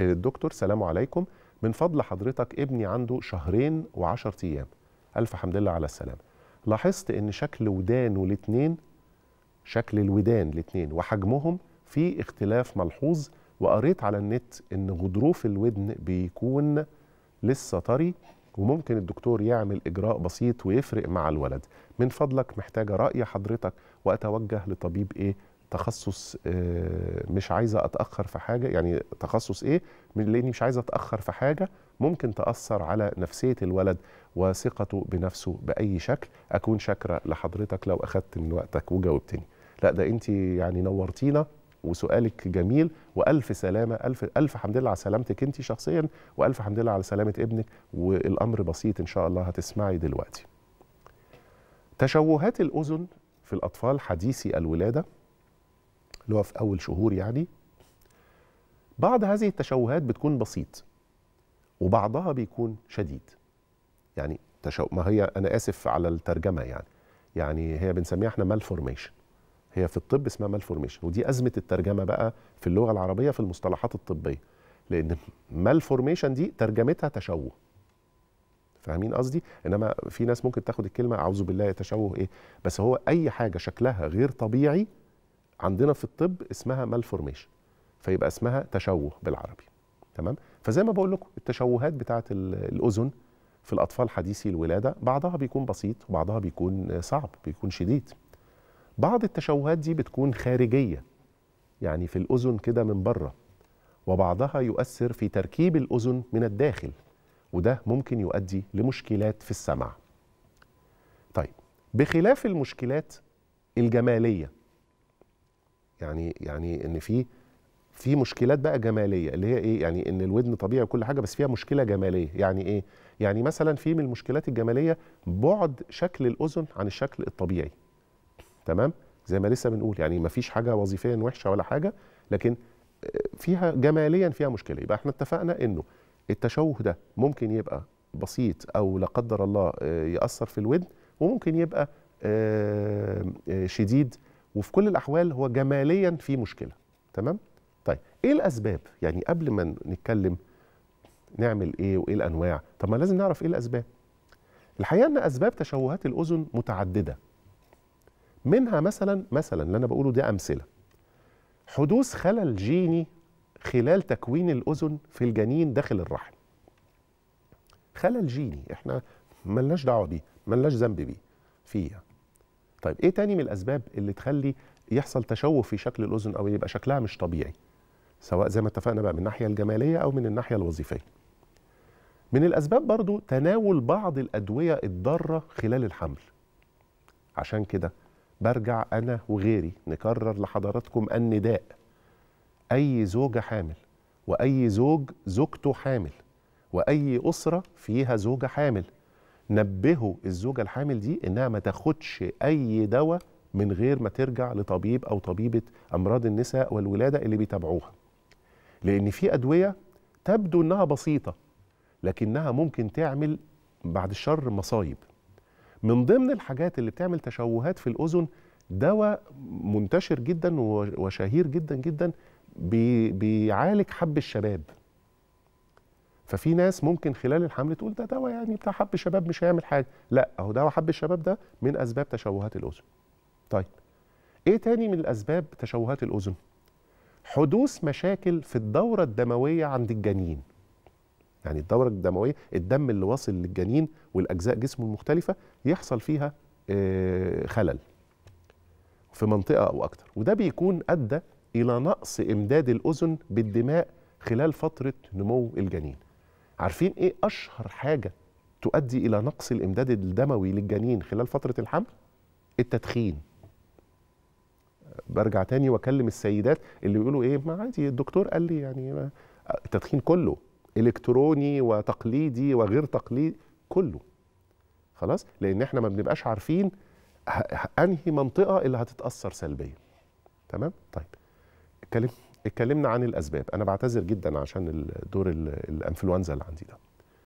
الدكتور سلام عليكم من فضل حضرتك ابني عنده شهرين وعشر أيام ألف حمد لله على السلامة لاحظت إن شكل ودانه الاثنين شكل الودان الاثنين وحجمهم في اختلاف ملحوظ وقريت على النت إن غضروف الودن بيكون لسه طري وممكن الدكتور يعمل إجراء بسيط ويفرق مع الولد من فضلك محتاجة رأي حضرتك وأتوجه لطبيب إيه تخصص آه، مش عايزه اتاخر في حاجه يعني تخصص ايه لاني مش عايزه اتاخر في حاجه ممكن تاثر على نفسيه الولد وثقته بنفسه باي شكل اكون شاكره لحضرتك لو اخذت من وقتك وجاوبتني لا ده انت يعني نورتينا وسؤالك جميل والف سلامه الف الف حمد لله على سلامتك انت شخصيا والف حمد لله على سلامه ابنك والامر بسيط ان شاء الله هتسمعي دلوقتي تشوهات الاذن في الاطفال حديثي الولاده اللي هو في اول شهور يعني بعض هذه التشوهات بتكون بسيط وبعضها بيكون شديد يعني تشو... ما هي انا اسف على الترجمه يعني يعني هي بنسميها احنا مالفورميشن هي في الطب اسمها مالفورميشن ودي ازمه الترجمه بقى في اللغه العربيه في المصطلحات الطبيه لان مالفورميشن دي ترجمتها تشوه فاهمين قصدي انما في ناس ممكن تاخد الكلمه اعوذ بالله تشوه ايه بس هو اي حاجه شكلها غير طبيعي عندنا في الطب اسمها مالفورميشن فيبقى اسمها تشوه بالعربي تمام فزي ما بقول لكم التشوهات بتاعه الاذن في الاطفال حديثي الولاده بعضها بيكون بسيط وبعضها بيكون صعب بيكون شديد بعض التشوهات دي بتكون خارجيه يعني في الاذن كده من بره وبعضها يؤثر في تركيب الاذن من الداخل وده ممكن يؤدي لمشكلات في السمع طيب بخلاف المشكلات الجماليه يعني يعني ان في في مشكلات بقى جماليه اللي هي ايه يعني ان الودن طبيعي وكل حاجه بس فيها مشكله جماليه يعني ايه يعني مثلا في من المشكلات الجماليه بعد شكل الاذن عن الشكل الطبيعي تمام زي ما لسه بنقول يعني ما فيش حاجه وظيفيا وحشه ولا حاجه لكن آه، فيها جماليا فيها مشكله يبقى احنا اتفقنا انه التشوه ده ممكن يبقى بسيط او لا قدر الله آه، ياثر في الودن وممكن يبقى آه، شديد وفي كل الاحوال هو جماليا في مشكله تمام طيب ايه الاسباب يعني قبل ما نتكلم نعمل ايه وايه الانواع طب ما لازم نعرف ايه الاسباب الحقيقه ان اسباب تشوهات الاذن متعدده منها مثلا مثلا اللي انا بقوله ده امثله حدوث خلل جيني خلال تكوين الاذن في الجنين داخل الرحم خلل جيني احنا ملناش دعوه بيه ملناش ذنب بيه فيه يعني. طيب ايه تاني من الاسباب اللي تخلي يحصل تشوه في شكل الاذن او يبقى شكلها مش طبيعي سواء زي ما اتفقنا بقى من الناحيه الجماليه او من الناحيه الوظيفيه من الاسباب برضو تناول بعض الادويه الضاره خلال الحمل عشان كده برجع انا وغيري نكرر لحضراتكم النداء اي زوجه حامل واي زوج زوجته حامل واي اسره فيها زوجه حامل نبهوا الزوجه الحامل دي انها ما تاخدش اي دواء من غير ما ترجع لطبيب او طبيبه امراض النساء والولاده اللي بيتابعوها لان في ادويه تبدو انها بسيطه لكنها ممكن تعمل بعد الشر مصايب من ضمن الحاجات اللي بتعمل تشوهات في الاذن دواء منتشر جدا وشهير جدا جدا بيعالج حب الشباب ففي ناس ممكن خلال الحمل تقول ده دواء يعني بتاع حب الشباب مش هيعمل حاجه لا اهو دواء حب الشباب ده من اسباب تشوهات الاذن طيب ايه تاني من الاسباب تشوهات الاذن حدوث مشاكل في الدوره الدمويه عند الجنين يعني الدوره الدمويه الدم اللي واصل للجنين والاجزاء جسمه المختلفه يحصل فيها آه، خلل في منطقه او اكتر وده بيكون ادى الى نقص امداد الاذن بالدماء خلال فتره نمو الجنين عارفين ايه اشهر حاجه تؤدي الى نقص الامداد الدموي للجنين خلال فتره الحمل التدخين برجع تاني واكلم السيدات اللي بيقولوا ايه ما عادي الدكتور قال لي يعني التدخين كله الكتروني وتقليدي وغير تقليدي كله خلاص لان احنا ما بنبقاش عارفين انهي منطقه اللي هتتاثر سلبيا تمام طيب اتكلم اتكلمنا عن الاسباب انا بعتذر جدا عشان دور الانفلونزا اللي عندي ده